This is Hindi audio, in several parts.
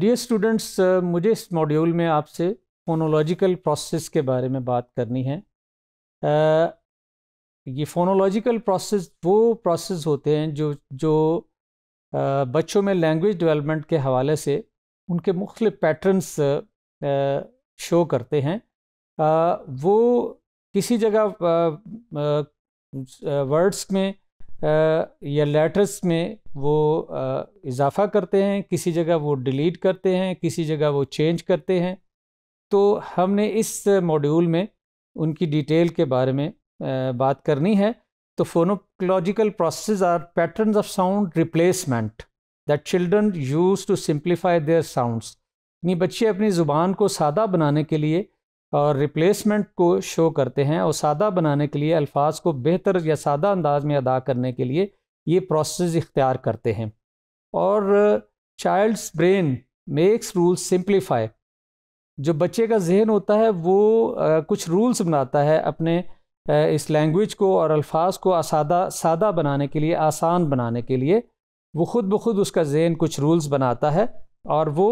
डियर स्टूडेंट्स मुझे इस मॉड्यूल में आपसे फोनोलॉजिकल प्रोसेस के बारे में बात करनी है आ, ये फोनोलॉजिकल प्रोसेस वो प्रोसेस होते हैं जो जो आ, बच्चों में लैंग्वेज डेवलपमेंट के हवाले से उनके मुख्तु पैटर्न्स शो करते हैं आ, वो किसी जगह वर्ड्स में या लेटर्स में वो इजाफ़ा करते हैं किसी जगह वो डिलीट करते हैं किसी जगह वो चेंज करते हैं तो हमने इस मॉड्यूल में उनकी डिटेल के बारे में बात करनी है तो phonological process are pattern of sound replacement that children use to simplify their sounds यानी बच्चे अपनी ज़ुबान को सादा बनाने के लिए और रिप्लेसमेंट को शो करते हैं और सादा बनाने के लिए अल्फाज को बेहतर या सादा अंदाज में अदा करने के लिए ये प्रोसेस इख्तियार करते हैं और child's brain makes rules simplify जो बच्चे का जहन होता है वो आ, कुछ रूल्स बनाता है अपने आ, इस लैंग्वेज को और अल्फाज को आसादा सादा बनाने के लिए आसान बनाने के लिए वो ख़ुद ब खुद उसका जहन कुछ रूल्स बनाता है और वो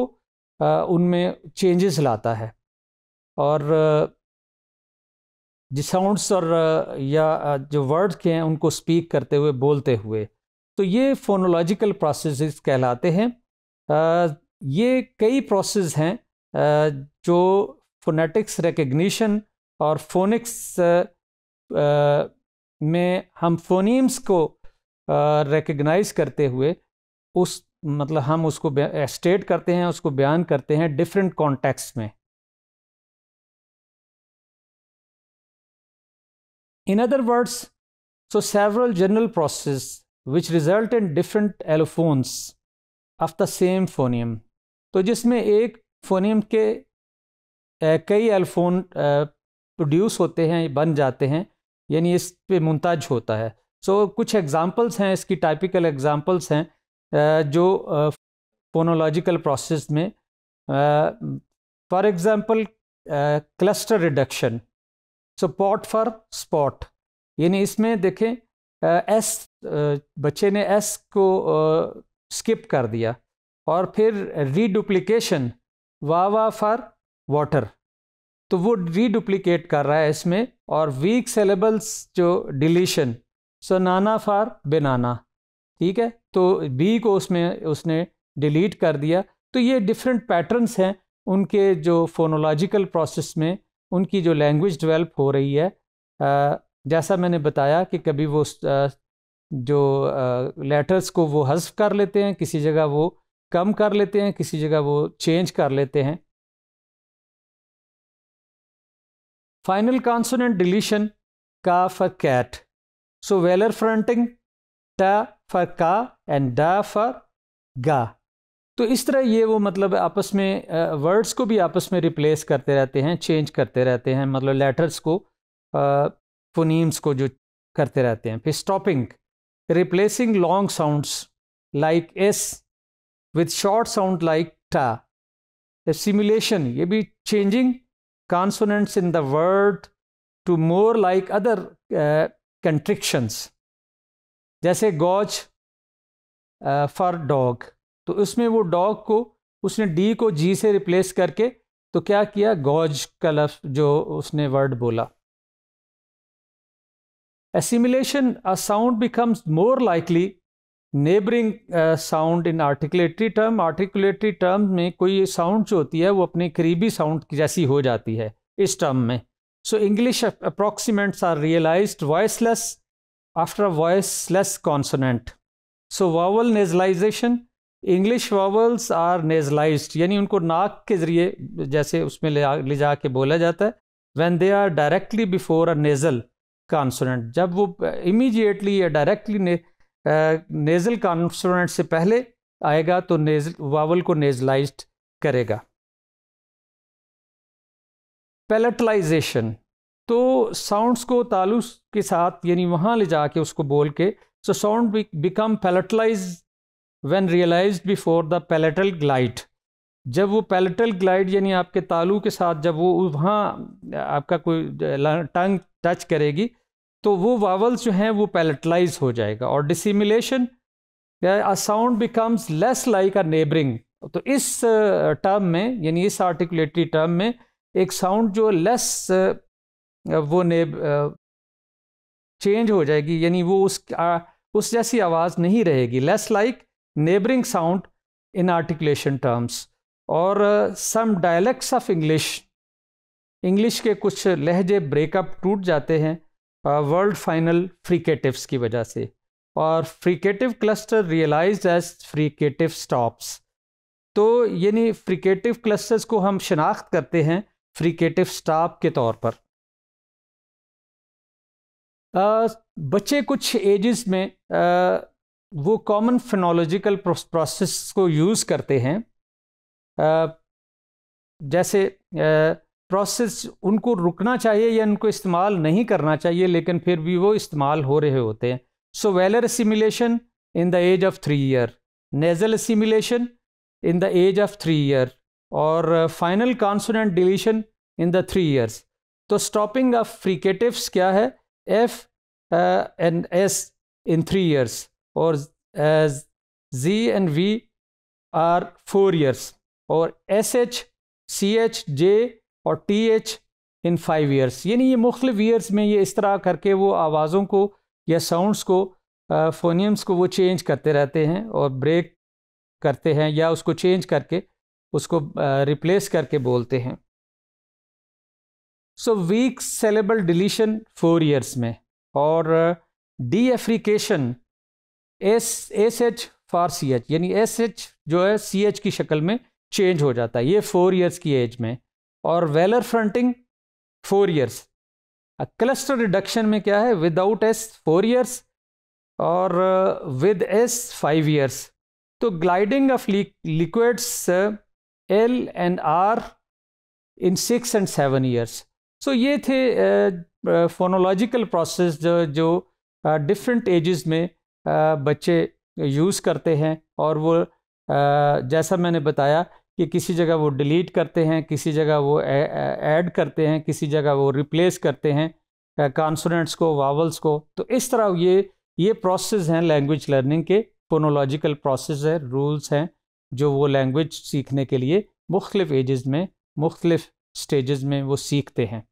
उनमें चेंजेस लाता है और जिस साउंड्स और या जो वर्ड्स के हैं उनको स्पीक करते हुए बोलते हुए तो ये फोनोलॉजिकल प्रोसेस कहलाते हैं ये कई प्रोसेस हैं जो फोनेटिक्स रिकग्निशन और फोनिक्स में हम फोनीम्स को रिकग्नाइज करते हुए उस मतलब हम उसको स्टेट करते हैं उसको बयान करते हैं डिफरेंट कॉन्टेक्स्ट में In other words, so several general processes which result in different allophones of the same phoneme. तो जिसमें एक फोनियम के कई एल्फोन प्रोड्यूस होते हैं बन जाते हैं यानी इस पे मुमताज होता है सो so, कुछ एग्जांपल्स हैं इसकी टाइपिकल एग्जांपल्स हैं जो फोनोलॉजिकल प्रोसेस में for example cluster reduction so pot for spot यानी इसमें देखें एस बच्चे ने एस को स्किप कर दिया और फिर रीडुप्लीकेशन वाह वाह फॉर वाटर तो वो रीडुप्लीकेट कर रहा है इसमें और वीक सेलेबल्स जो डिलीशन सो नाना फॉर बेनाना ठीक है तो बी को उसमें उसने डिलीट कर दिया तो ये डिफरेंट पैटर्न्स हैं उनके जो फोनोलॉजिकल प्रोसेस में उनकी जो लैंग्वेज डेवलप हो रही है जैसा मैंने बताया कि कभी वो जो लेटर्स को वो हजफ कर लेते हैं किसी जगह वो कम कर लेते हैं किसी जगह वो चेंज कर लेते हैं final consonant deletion ca for cat so velar fronting ta for ka and da for ga तो इस तरह ये वो मतलब आपस में वर्ड्स को भी आपस में रिप्लेस करते रहते हैं चेंज करते रहते हैं मतलब लेटर्स को फोनीम्स को जो करते रहते हैं फिर stopping replacing long sounds like S with short sound like ta assimilation ये भी changing consonants in the word to more like other constrictions जैसे गॉज फॉर डॉग तो उसमें वो डॉग को उसने डी को जी से रिप्लेस करके तो क्या किया गौज का लफ्ज जो उसने वर्ड बोला assimilation a sound becomes more likely neighbouring sound in articulatory term articulatory term में कोई साउंड जो होती है वो अपने करीबी साउंड जैसी हो जाती है इस टर्म में so English approximants are realise voiceless after voiceless consonant so vowel nasalisation English vowels are nasalise यानी उनको नाक के ज़रिए जैसे उसमें ले ले जा के बोला जाता है when they are directly before a nasal consonant जब वो इमीजिएटली या डायरेक्टली ने, नेज़ल कॉन्सोनेंट से पहले आएगा तो नेजल वावल को नेजलाइज करेगा पैलेटलाइजेशन तो साउंड्स को तालुस के साथ यानी वहाँ ले जाके उसको बोल के so sound become palatalise when realise before the palatal glide जब वो पैलेटल ग्लाइट यानी आपके तालू के साथ जब वो वहाँ आपका कोई टंग टच करेगी तो वो वावल्स जो हैं वो पैलेटलाइज हो जाएगा और dissimilation a sound becomes less like a neighbouring तो इस टर्म में यानी इस आर्टिकुलेटरी टर्म में एक साउंड जो लेस वो नेब चेंज हो जाएगी यानी वो उस उस जैसी आवाज़ नहीं रहेगी less like neighbouring sound in articulation terms और some dialects of English English के कुछ लहजे ब्रेकअप टूट जाते हैं वर्ल्ड फाइनल फ्रीकेटिवस की वजह से और fricative cluster realise as fricative stops तो यानी फ्रीकेटिव क्लस्टर्स को हम शनाख्त करते हैं फ्रीकेटिव स्टॉप के तौर पर आ, uh, बच्चे कुछ एजिस में आ, uh, वो कॉमन फिनोलॉजिकल प्रोसेस को यूज़ करते हैं जैसे प्रोसेस उनको रुकना चाहिए या उनको इस्तेमाल नहीं करना चाहिए लेकिन फिर भी वो इस्तेमाल हो रहे होते हैं so velar simulation in the age of three year nasal simulation in the age of three year और final consonant deletion in the three years तो स्टॉपिंग ऑफ फ्रीकेटिव्स क्या है F and S in three years और age G and V are four years और S H C H J और T H in five years यानी ये मुख्तफ ईयर्स में ये इस तरह करके वो आवाज़ों को या साउंडस को फोनियम्स को वो चेंज करते रहते हैं और ब्रेक करते हैं या उसको चेंज करके उसको रिप्लेस करके बोलते हैं so weak syllable deletion four years में और deaffrication S S H for C H यानी एस एच जो है सी एच की शक्ल में चेंज हो जाता है ये फोर ईयर्स की एज में और velar fronting four years cluster reduction में क्या है विदाउट एस फोर ईयर्स और विद एस फाइव ईयर्स तो gliding of liquids L and R in six and seven years so ये थे फोनोलॉजिकल प्रोसेस जो डिफरेंट एजेस में बच्चे यूज़ करते हैं और वो जैसा मैंने बताया कि किसी जगह वो डिलीट करते हैं किसी जगह वो ऐड करते हैं किसी जगह वो रिप्लेस करते हैं कॉन्सोनेंट्स को वावल्स को तो इस तरह ये ये प्रोसेस हैं लैंग्वेज लर्निंग के फोनोलॉजिकल प्रोसेस है रूल्स हैं जो वो लैंग्वेज सीखने के लिए मुख्तलिफ़ एजेस में मुख्तलिफ़ स्टेजेस में वो सीखते हैं